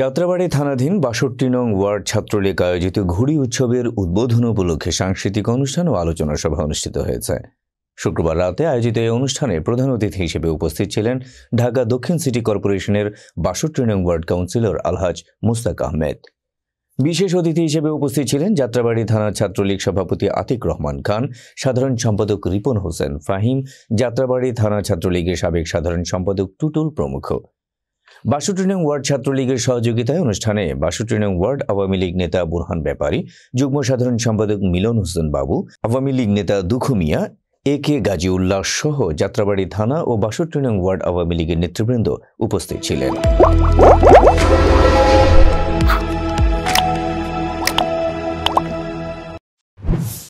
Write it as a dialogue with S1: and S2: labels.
S1: যাত্রাবাড়ি থানাধীন বাষট্টি নং ওয়ার্ড ছাত্রলীগ আয়োজিত ঘুড়ি উৎসবের উদ্বোধন উপলক্ষে সাংস্কৃতিক অনুষ্ঠান ও আলোচনা সভা অনুষ্ঠিত হয়েছে শুক্রবার রাতে আয়োজিত এই অনুষ্ঠানে প্রধান অতিথি হিসেবে উপস্থিত ছিলেন ঢাকা দক্ষিণ সিটি কর্পোরেশনের বাষট্টি নং ওয়ার্ড কাউন্সিলর আলহাজ মুস্তাক আহমেদ বিশেষ অতিথি হিসেবে উপস্থিত ছিলেন যাত্রাবাড়ি থানার ছাত্রলীগ সভাপতি আতিক রহমান খান সাধারণ সম্পাদক রিপন হোসেন ফাহিম যাত্রাবাড়ি থানা ছাত্রলীগের সাবেক সাধারণ সম্পাদক টুটুল প্রমুখ বাসুটিনিং নং ওয়ার্ড ছাত্রলীগের সহযোগিতায় অনুষ্ঠানে বাসুটিনিং নং ওয়ার্ড আওয়ামী লীগ নেতা বুরহান ব্যাপারী যুগ্ম সাধারণ সম্পাদক মিলন হোসেন বাবু আওয়ামী লীগ নেতা দুখু মিয়া এ কে গাজী উল্লাহ সহ যাত্রাবাড়ি থানা ও বাসুটিনিং নং ওয়ার্ড আওয়ামী লীগের নেতৃবৃন্দ উপস্থিত ছিলেন